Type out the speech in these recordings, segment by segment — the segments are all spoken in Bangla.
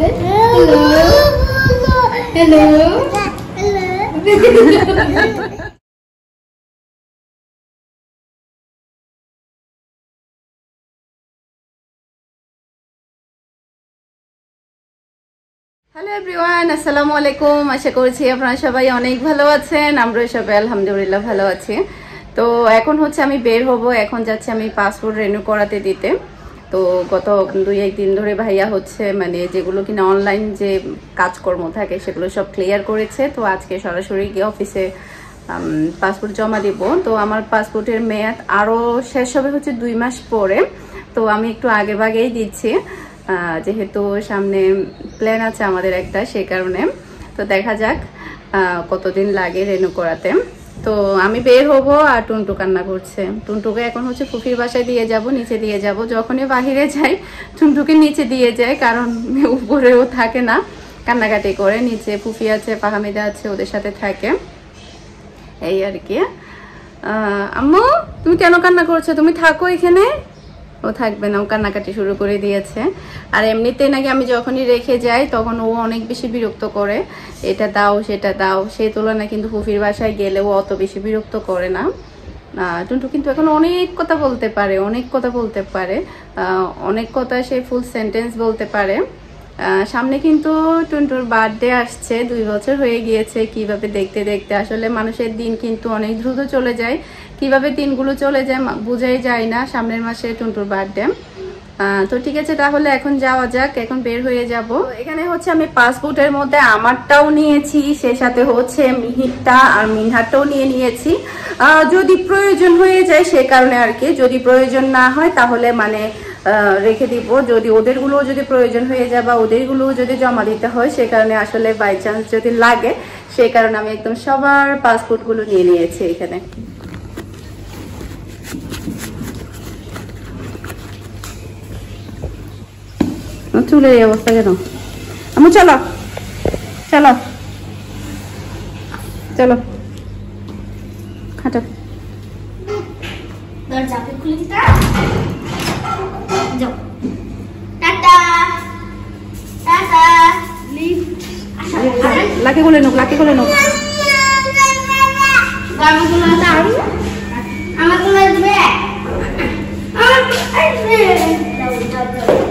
Hello. Hello. হ্যালো এভরিওয়ান আসসালামু আলাইকুম আশা করছি আপনারা সবাই অনেক ভালো আছেন আমরা সবাই আলহামদুলিল্লাহ ভালো আছি তো এখন হচ্ছে আমি বের হব এখন যাচ্ছি আমি পাসপোর্ট রেনিউ করাতে দিতে তো গত দুই এক দিন ধরে ভাইয়া হচ্ছে মানে যেগুলো কিনা অনলাইন যে কাজকর্ম থাকে সেগুলো সব ক্লিয়ার করেছে তো আজকে সরাসরি গিয়ে অফিসে পাসপোর্ট জমা দিব তো আমার পাসপোর্টের মেয়াদ আরও শেষ হবে হচ্ছে দুই মাস পরে তো আমি একটু আগে ভাগেই দিচ্ছি যেহেতু সামনে প্ল্যান আছে আমাদের একটা সে কারণে তো দেখা যাক কতদিন লাগে রেনু করাতে তো আমি বের হব আর টুনটু কান্না করছে টুনটুকে এখন হচ্ছে ফুফির বাসায় দিয়ে যাব নিচে দিয়ে যাব যখনই বাহিরে যাই টুনটুকে নিচে দিয়ে যায় কারণ উপরেও থাকে না কান্নাকাটি করে নিচে ফুফি আছে পাহামিদা আছে ওদের সাথে থাকে এই আর কি আম্মু তুমি কেন কান্না করছো তুমি থাকো এখানে ও থাকবে না ও কান্নাকাটি শুরু করে দিয়েছে আর এমনিতে নাকি আমি যখনই রেখে যাই তখন ও অনেক বেশি বিরক্ত করে এটা দাও সেটা দাও সে তুলনায় কিন্তু ফুফির বাসায় গেলে ও অত বেশি বিরক্ত করে না টুন্টু কিন্তু এখন অনেক কথা বলতে পারে অনেক কথা বলতে পারে অনেক কথা সে ফুল সেন্টেন্স বলতে পারে সামনে কিন্তু টুনটুর বার্থডে আসছে দুই বছর হয়ে গিয়েছে কিভাবে দেখতে দেখতে আসলে মানুষের দিন কিন্তু অনেক দ্রুত চলে যায় কিভাবে দিনগুলো চলে যায় বোঝাই যায় না সামনের মাসে টুনটুর বার্থডে তো ঠিক আছে তাহলে এখন যাওয়া যাক এখন বের হয়ে যাব এখানে হচ্ছে আমি পাসপোর্টের মধ্যে আমারটাও নিয়েছি সে সাথে হচ্ছে মিহিরটা আর মিনহারটাও নিয়ে নিয়েছি যদি প্রয়োজন হয়ে যায় সে কারণে আর কি যদি প্রয়োজন না হয় তাহলে মানে রেখে দিব যদি ওদেরগুলোও যদি প্রয়োজন হয়ে যায় বা ওদেরগুলোও যদি জমা দিতে হয় সে কারণে আসলে বাই চান্স যদি লাগে সেই কারণে আমি একদম সবার পাসপোর্টগুলো নিয়ে নিয়েছি এখানে চুলের এই অবস্থা কেন আমি চলো চলো চলো খাটো দরজা খুলে দিতে যাও টাটা টাটা লিফট আচ্ছা, লাকে আচ্ছা। কোলে নাও লাকে নক নাও আমাগুলো দাও আমাগুলো দিবে আমার দাও দাও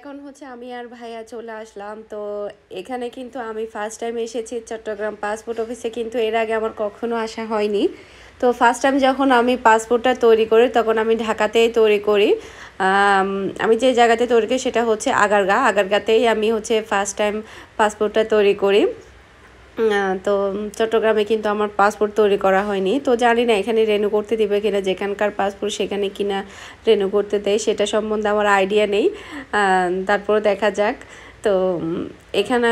এখন হচ্ছে আমি আর ভাইয়া চলে আসলাম তো এখানে কিন্তু আমি ফার্স্ট টাইম এসেছি চট্টগ্রাম পাসপোর্ট অফিসে কিন্তু এর আগে আমার কখনো আসা হয়নি তো ফার্স্ট টাইম যখন আমি পাসপোর্টটা তৈরি করি তখন আমি ঢাকাতেই তৈরি করি আমি যে জায়গাতে তৈরি করি সেটা হচ্ছে আগারগা আগারগাতেই আমি হচ্ছে ফার্স্ট টাইম পাসপোর্টটা তৈরি করি তো চট্টগ্রামে কিন্তু আমার পাসপোর্ট তৈরি করা হয়নি তো জানি না এখানে রেনু করতে দিবে কিনা যেখানকার পাসপোর্ট সেখানে কিনা রেনু করতে দেয় সেটা সম্বন্ধে আমার আইডিয়া নেই তারপর দেখা যাক তো এখানে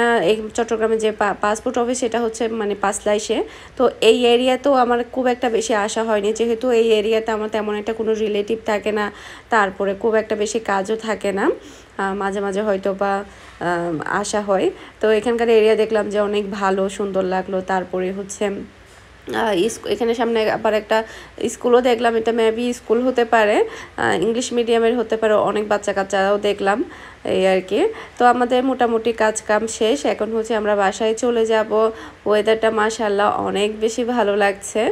চট্টগ্রামে যে পাসপোর্ট অফিস সেটা হচ্ছে মানে পাঁচলাইশে তো এই এরিয়াতেও আমার খুব একটা বেশি আসা হয়নি যেহেতু এই এরিয়াতে আমার তেমন একটা কোনো রিলেটিভ থাকে না তারপরে খুব একটা বেশি কাজও থাকে না মাঝে মাঝে হয়তো বা আসা হয় তো এখানকার এরিয়া দেখলাম যে অনেক ভালো সুন্দর লাগলো তারপরে হচ্ছে এখানে সামনে আবার একটা স্কুলও দেখলাম এটা মেবি স্কুল হতে পারে ইংলিশ মিডিয়ামের হতে পারে অনেক বাচ্চা কাচ্চাও দেখলাম এই আর কি তো আমাদের মোটামুটি কাজ কাম শেষ এখন হচ্ছে আমরা বাসায় চলে যাব ওয়েদারটা মাসাল্লাহ অনেক বেশি ভালো লাগছে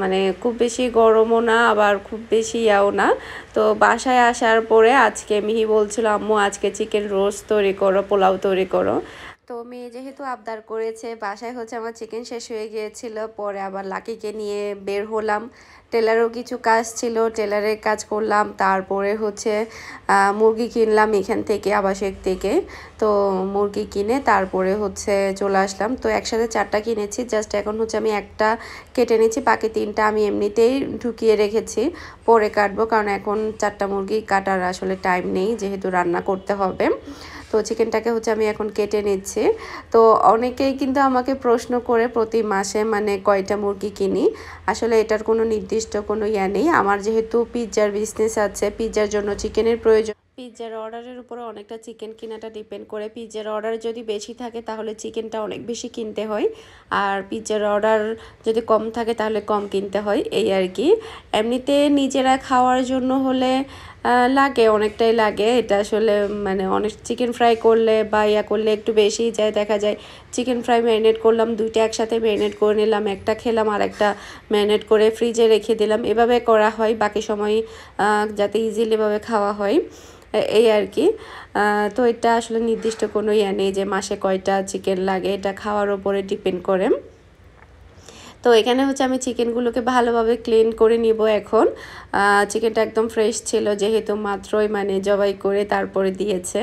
মানে খুব বেশি গরমও না আবার খুব বেশি ইয়াও না তো বাসায় আসার পরে আজকে মিহি বলছিল আম্মু আজকে চিকেন রোস্ট তৈরি করো পোলাও তৈরি করো তো মেয়ে যেহেতু আবদার করেছে বাসায় হচ্ছে আমার চিকেন শেষ হয়ে গিয়েছিল পরে আবার লাকিকে নিয়ে বের হলাম টেলারও কিছু কাজ ছিল টেলারের কাজ করলাম তারপরে হচ্ছে মুরগি কিনলাম এখান থেকে আবাসিক থেকে তো মুরগি কিনে তারপরে হচ্ছে চলে আসলাম তো একসাথে চারটা কিনেছি জাস্ট এখন হচ্ছে আমি একটা কেটে নিয়েছি বাকি তিনটা আমি এমনিতেই ঢুকিয়ে রেখেছি পরে কাটবো কারণ এখন চারটা মুরগি কাটার আসলে টাইম নেই যেহেতু রান্না করতে হবে তো চিকেনটাকে হচ্ছে আমি এখন কেটে নিচ্ছি তো অনেকেই কিন্তু আমাকে প্রশ্ন করে প্রতি মাসে মানে কয়টা মুরগি কিনি আসলে এটার কোনো নির্দিষ্ট কোনো ইয়া নেই আমার যেহেতু পিৎজার বিজনেস আছে পিৎজার জন্য চিকেনের প্রয়োজন পিৎজার অর্ডারের উপরে অনেকটা চিকেন কেনাটা ডিপেন্ড করে পিৎজার অর্ডার যদি বেশি থাকে তাহলে চিকেনটা অনেক বেশি কিনতে হয় আর পিৎজার অর্ডার যদি কম থাকে তাহলে কম কিনতে হয় এই আর কি এমনিতে নিজেরা খাওয়ার জন্য হলে লাগে অনেকটাই লাগে এটা আসলে মানে অনেক চিকেন ফ্রাই করলে বা ইয়া করলে একটু বেশিই যায় দেখা যায় চিকেন ফ্রাই ম্যারিনেট করলাম দুইটা একসাথে ম্যারিনেট করে নিলাম একটা খেলাম আর একটা ম্যারিনেট করে ফ্রিজে রেখে দিলাম এভাবে করা হয় বাকি সময় যাতে ইজিলিভাবে খাওয়া হয় এই আর কি তো এটা আসলে নির্দিষ্ট কোনো ইয়া নেই যে মাসে কয়টা চিকেন লাগে এটা খাওয়ার ওপরে ডিপেন্ড করে তো এখানে হচ্ছে আমি চিকেনগুলোকে ভালোভাবে ক্লিন করে নিব এখন চিকেনটা একদম ফ্রেশ ছিল যেহেতু মাত্রই মানে জবাই করে তারপরে দিয়েছে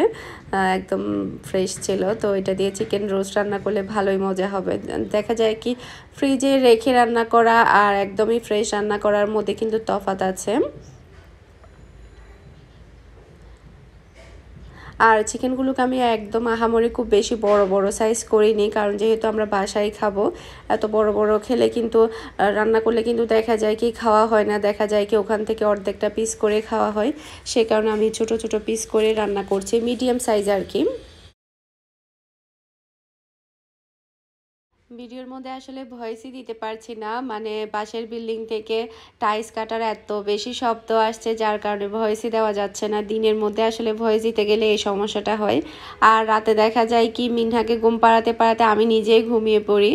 একদম ফ্রেশ ছিল তো এটা দিয়ে চিকেন রোস্ট রান্না করলে ভালোই মজা হবে দেখা যায় কি ফ্রিজে রেখে রান্না করা আর একদমই ফ্রেশ রান্না করার মধ্যে কিন্তু তফাত আছে আর চিকেনগুলোকে আমি একদম আহামরি খুব বেশি বড় বড় সাইজ করিনি কারণ যেহেতু আমরা বাসায় খাবো এত বড় বড় খেলে কিন্তু রান্না করলে কিন্তু দেখা যায় কি খাওয়া হয় না দেখা যায় কি ওখান থেকে অর্ধেকটা পিস করে খাওয়া হয় সে কারণে আমি ছোট ছোট পিস করে রান্না করছি মিডিয়াম সাইজ আর কি ভিডিওর মধ্যে আসলে ভয়েসই দিতে পারছি না মানে পাশের বিল্ডিং থেকে টাইস কাটার এত বেশি শব্দ আসছে যার কারণে ভয়েসই দেওয়া যাচ্ছে না দিনের মধ্যে আসলে ভয়েস দিতে গেলে এই সমস্যাটা হয় আর রাতে দেখা যায় কি মিনহাকে ঘুম পাড়াতে পাড়াতে আমি নিজেই ঘুমিয়ে পড়ি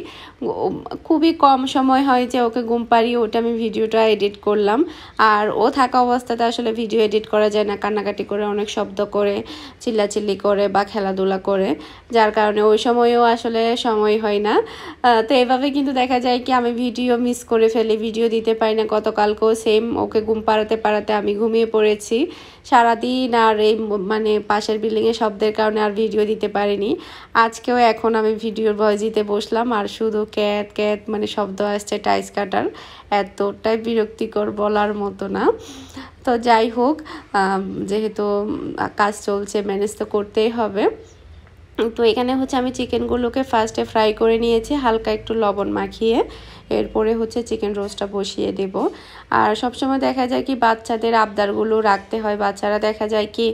খুবই কম সময় হয় যে ওকে ঘুম পাড়িয়ে ওটা আমি ভিডিওটা এডিট করলাম আর ও থাকা অবস্থাতে আসলে ভিডিও এডিট করা যায় না কান্নাকাটি করে অনেক শব্দ করে চিল্লাচিল্লি করে বা খেলাধুলা করে যার কারণে ওই সময়েও আসলে সময় হয় না তো এভাবে কিন্তু দেখা যায় কি আমি ভিডিও মিস করে ফেলে ভিডিও দিতে পারি না গতকালকেও সেম ওকে ঘুম পাড়াতে পাড়াতে আমি ঘুমিয়ে পড়েছি সারাদিন আর এই মানে পাশের বিল্ডিংয়ে শব্দের কারণে আর ভিডিও দিতে পারিনি আজকেও এখন আমি ভিডিওর ভয় দিতে বসলাম আর শুধু ক্যাত ক্যাত মানে শব্দ আসছে টাইস কাটার এতটাই বিরক্তিকর বলার মতো না তো যাই হোক যেহেতু কাজ চলছে ম্যানেজ তো করতেই হবে তো এখানে হচ্ছে আমি চিকেনগুলোকে ফার্স্টে ফ্রাই করে নিয়েছি হালকা একটু লবণ মাখিয়ে এরপরে হচ্ছে চিকেন রোস্টটা বসিয়ে দেব আর সবসময় দেখা যায় কি বাচ্চাদের আবদারগুলো রাখতে হয় বাচ্চারা দেখা যায় কি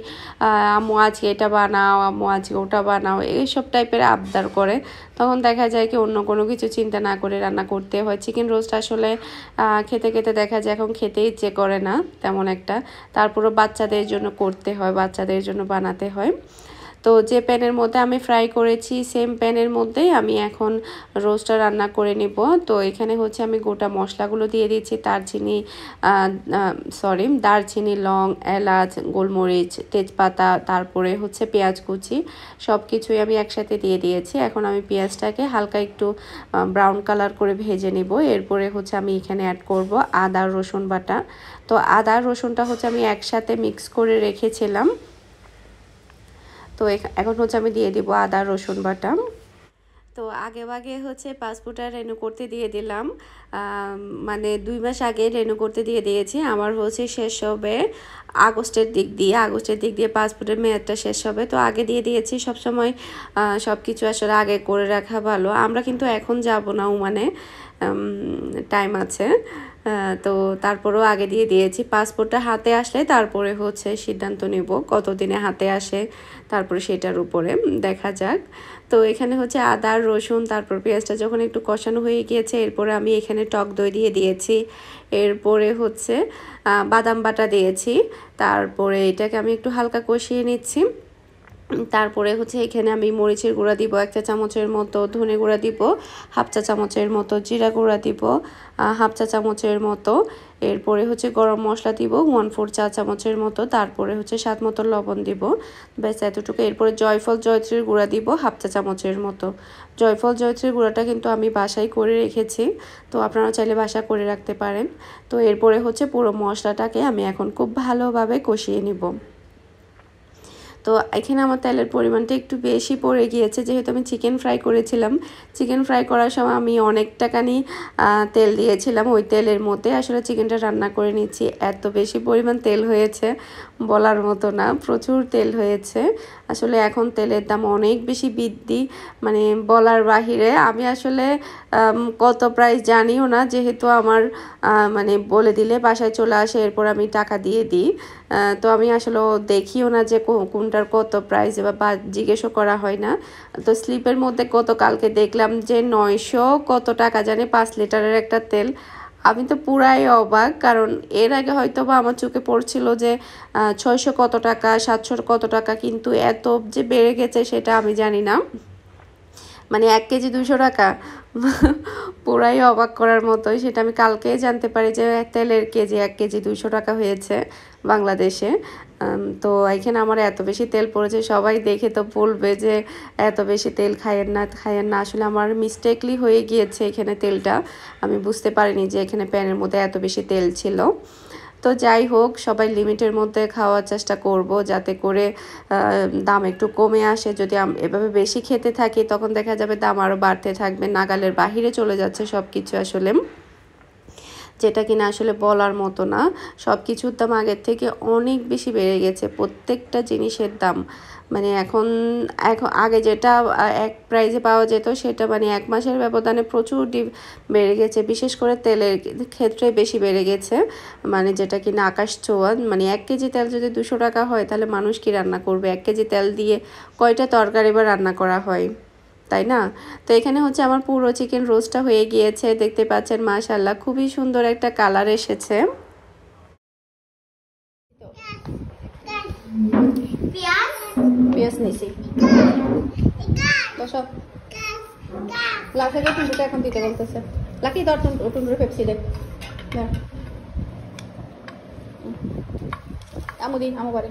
আমু আজকে এটা বানাও আমু আজকে ওটা বানাও এইসব টাইপের আবদার করে তখন দেখা যায় কি অন্য কোনো কিছু চিন্তা না করে রান্না করতে হয় চিকেন রোস্ট আসলে খেতে খেতে দেখা যায় এখন খেতে ইচ্ছে করে না তেমন একটা তারপরও বাচ্চাদের জন্য করতে হয় বাচ্চাদের জন্য বানাতে হয় তো যে প্যানের মধ্যে আমি ফ্রাই করেছি সেম প্যানের মধ্যেই আমি এখন রোস্টটা রান্না করে নেব তো এখানে হচ্ছে আমি গোটা মশলাগুলো দিয়ে দিয়েছি দারচিনি সরি দারচিনি লং এলাচ গোলমরিচ তেজপাতা তারপরে হচ্ছে পেঁয়াজ কুচি সব কিছুই আমি একসাথে দিয়ে দিয়েছি এখন আমি পেঁয়াজটাকে হালকা একটু ব্রাউন কালার করে ভেজে নেব এরপরে হচ্ছে আমি এখানে অ্যাড করব আদা রসুন বাটা তো আদা রসুনটা হচ্ছে আমি একসাথে মিক্স করে রেখেছিলাম তো এখন হচ্ছে আমি দিয়ে দিব আদা রসুন বাটা তো আগে আগে হচ্ছে পাসপোর্টটা রেনু করতে দিয়ে দিলাম মানে দুই মাস আগে রেনু করতে দিয়ে দিয়েছি আমার হচ্ছে শেষ হবে আগস্টের দিক দিয়ে আগস্টের দিক দিয়ে পাসপোর্টের মেয়াদটা শেষ হবে তো আগে দিয়ে দিয়েছি সবসময় সব কিছু আসলে আগে করে রাখা ভালো আমরা কিন্তু এখন যাব না মানে টাইম আছে তো তারপরেও আগে দিয়ে দিয়েছি পাসপোর্টটা হাতে আসলে তারপরে হচ্ছে সিদ্ধান্ত নেব কতদিনে হাতে আসে তারপরে সেটার উপরে দেখা যাক তো এখানে হচ্ছে আদা রসুন তারপর পেঁয়াজটা যখন একটু কষানো হয়ে গিয়েছে এরপরে আমি এখানে টক দই দিয়ে দিয়েছি এরপরে হচ্ছে বাদাম বাটা দিয়েছি তারপরে এটাকে আমি একটু হালকা কষিয়ে নিচ্ছি তারপরে হচ্ছে এখানে আমি মরিচের গুঁড়া দিব এক চা চামচের মতো ধনে গুঁড়া দিব হাফ চা চামচের মতো জিরা গুঁড়া দিব হাফ চা চামচের মতো এরপরে হচ্ছে গরম মশলা দিব ওয়ান ফোর চা চামচের মতো তারপরে হচ্ছে স্বাদ মতো লবণ দিব ব্যাস এতটুকু এরপরে জয়ফল জয়ত্রীর গুঁড়া দিব হাফ চা চামচের মতো জয়ফল জয়ত্রীর গুঁড়াটা কিন্তু আমি বাসায় করে রেখেছি তো আপনারা চাইলে বাসা করে রাখতে পারেন তো এরপরে হচ্ছে পুরো মশলাটাকে আমি এখন খুব ভালোভাবে কষিয়ে নিব তো এখানে আমার তেলের পরিমাণটা একটু বেশি পড়ে গিয়েছে যেহেতু আমি চিকেন ফ্রাই করেছিলাম চিকেন ফ্রাই করার সময় আমি অনেক টাকানি তেল দিয়েছিলাম ওই তেলের মধ্যে আসলে চিকেনটা রান্না করে নিচ্ছি এত বেশি পরিমাণ তেল হয়েছে বলার মতো না প্রচুর তেল হয়েছে আসলে এখন তেলের দাম অনেক বেশি বৃদ্ধি মানে বলার বাহিরে আমি আসলে কত প্রাইস জানিও না যেহেতু আমার মানে বলে দিলে বাসায় চলে আসে এরপর আমি টাকা দিয়ে দিই তো আমি আসলে দেখিও না যে কোনটার কত প্রাইস বা জিজ্ঞেসও করা হয় না তো স্লিপের মধ্যে গতকালকে দেখলাম যে নয়শো কত টাকা জানে পাঁচ লিটারের একটা তেল আমি তো পুরাই অবাক কারণ এর আগে হয়তো বা আমার চোখে পড়ছিল যে ছয়শো কত টাকা সাতশো কত টাকা কিন্তু এত যে বেড়ে গেছে সেটা আমি জানি না মানে এক কেজি দুশো টাকা পুরাই অবাক করার মতোই সেটা আমি কালকে জানতে পারি যে তেলের কেজি এক কেজি দুশো টাকা হয়েছে বাংলাদেশে তো এখানে আমার এত বেশি তেল পড়েছে সবাই দেখে তো বলবে যে এত বেশি তেল খায়ের না খায়ের না আসলে আমার মিস্টেকলি হয়ে গিয়েছে এখানে তেলটা আমি বুঝতে পারিনি যে এখানে প্যানের মধ্যে এত বেশি তেল ছিল তো যাই হোক সবাই লিমিটের মধ্যে খাওয়ার চেষ্টা করব যাতে করে দাম একটু কমে আসে যদি এভাবে বেশি খেতে থাকি তখন দেখা যাবে দাম আরও বাড়তে থাকবে নাগালের বাহিরে চলে যাচ্ছে সব কিছু আসলে যেটা কিনা আসলে বলার মতো না সব কিছুর দাম আগের থেকে অনেক বেশি বেড়ে গেছে প্রত্যেকটা জিনিসের দাম মানে এখন এখন আগে যেটা এক প্রাইজে পাওয়া যেত সেটা মানে এক মাসের ব্যবধানে প্রচুর বেড়ে গেছে বিশেষ করে তেলের ক্ষেত্রে বেশি বেড়ে গেছে মানে যেটা কি না আকাশ চোয়ান মানে এক কেজি তেল যদি দুশো টাকা হয় তাহলে মানুষ কি রান্না করবে এক কেজি তেল দিয়ে কয়টা তরকারি বা রান্না করা হয় তাই না তো এখানে হচ্ছে আমার পুরো চিকেন রোস্টটা হয়ে গিয়েছে দেখতে পাচ্ছেন মাশাল্লাহ খুবই সুন্দর একটা কালার এসেছে পেঁয়াজ নিছি লাফের এখন দিতে বলতেছে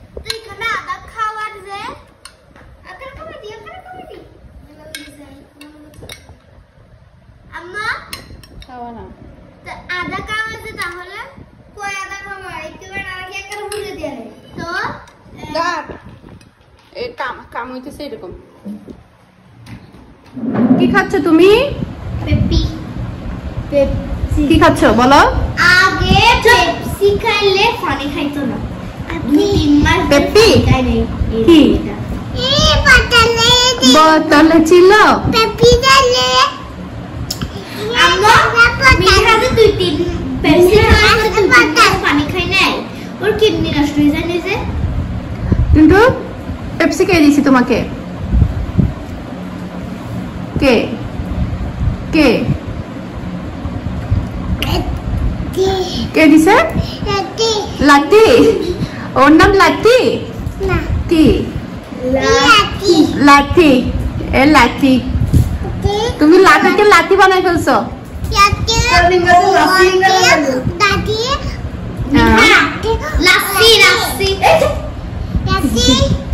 কাম হইতেছে এরকম কি খাচ্ছ তুমি পেপি পেপসি কি খাচ্ছ বলো আগে পেপসি খাইলে পানি খাইতো না খাই নাই ওর কিডনি নষ্ট হয়ে যায় কিন্তু কে কি দিছে তোমাকে কে কে কে কি দিছে লাটি ওনাম লাটি না কি লাটি লাটি এ লাটি তুমি লাটি কে লাটি বানাই ফেলছস সব নিগত লাটি লাটি লাসি লাসি কি আছে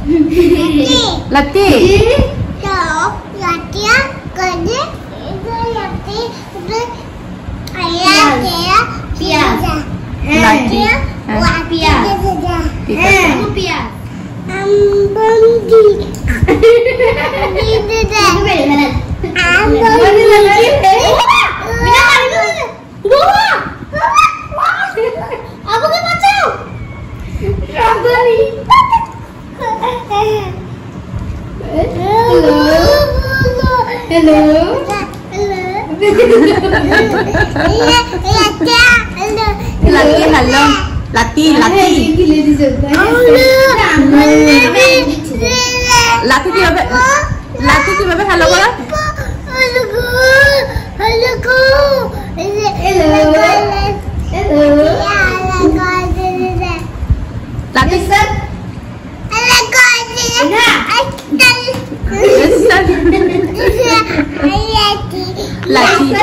Lati. Lati. Lati. Lati. Lati. Lati. লাথি কিভাবে লাথি কিভাবে হ্যালো বলো লাথি স্যার লাথি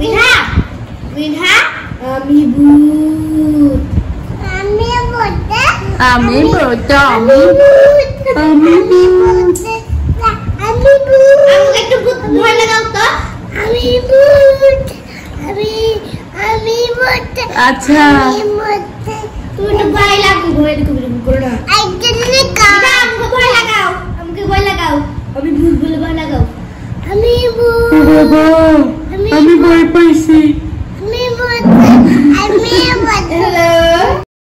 বিধা বিধা বিভূত আমি ভূত আমি আমি একটু ভয় লাগাও তো আমি ভূত আমি আমি ভূত আচ্ছা আমি ভূত তুমি ভয় লাগো ভয় তুমি বলো ভয় লাগাও আমাকে ভয় লাগাও আমি ভূত বলে ভয় আমি ভূত বাবা আমি ভয় পাইছি আমি